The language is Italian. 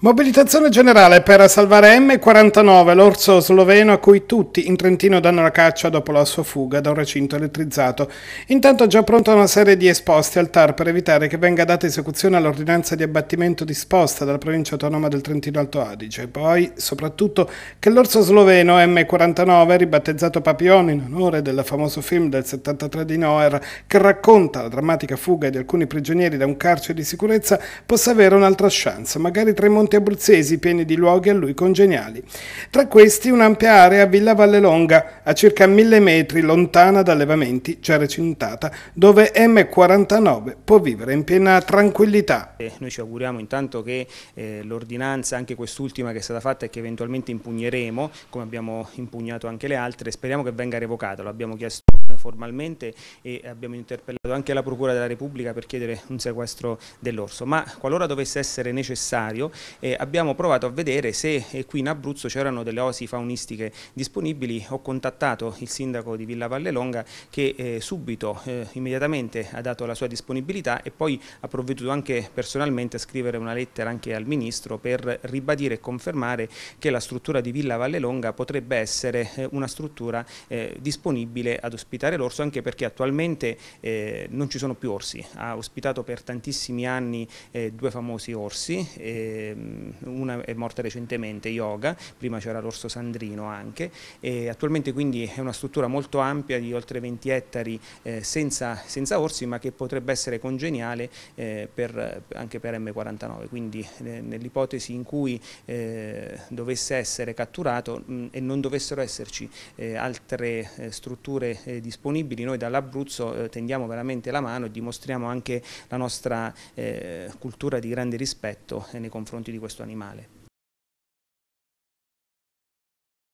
Mobilitazione generale per salvare M49, l'orso sloveno a cui tutti in Trentino danno la caccia dopo la sua fuga da un recinto elettrizzato. Intanto è già pronta una serie di esposti al TAR per evitare che venga data esecuzione all'ordinanza di abbattimento disposta dalla provincia autonoma del Trentino Alto Adige. Poi, soprattutto, che l'orso sloveno M49, ribattezzato Papillon in onore del famoso film del 73 di Noer, che racconta la drammatica fuga di alcuni prigionieri da un carcere di sicurezza, possa avere un'altra chance, magari tra i tramontata monti abruzzesi pieni di luoghi a lui congeniali. Tra questi un'ampia area a Villa Vallelonga, a circa mille metri lontana da allevamenti, già recintata, dove M49 può vivere in piena tranquillità. Eh, noi ci auguriamo intanto che eh, l'ordinanza, anche quest'ultima che è stata fatta e che eventualmente impugneremo, come abbiamo impugnato anche le altre, speriamo che venga revocata, lo abbiamo chiesto formalmente e abbiamo interpellato anche la Procura della Repubblica per chiedere un sequestro dell'orso, ma qualora dovesse essere necessario eh, abbiamo provato a vedere se eh, qui in Abruzzo c'erano delle osi faunistiche disponibili, ho contattato il sindaco di Villa Vallelonga che eh, subito, eh, immediatamente ha dato la sua disponibilità e poi ha provveduto anche personalmente a scrivere una lettera anche al Ministro per ribadire e confermare che la struttura di Villa Vallelonga potrebbe essere eh, una struttura disponibile ad ospitare l'orso anche perché attualmente eh, non ci sono più orsi, ha ospitato per tantissimi anni eh, due famosi orsi, eh, una è morta recentemente, Yoga, prima c'era l'orso Sandrino anche, attualmente quindi è una struttura molto ampia di oltre 20 ettari eh, senza, senza, orsi ma che potrebbe essere congeniale eh, per, anche per M49, quindi nell'ipotesi in cui eh, dovesse essere catturato mh, mm, e non dovessero esserci altre strutture disponibili disponibili, noi dall'Abruzzo eh, tendiamo veramente la mano e dimostriamo anche la nostra eh, cultura di grande rispetto eh, nei confronti di questo animale.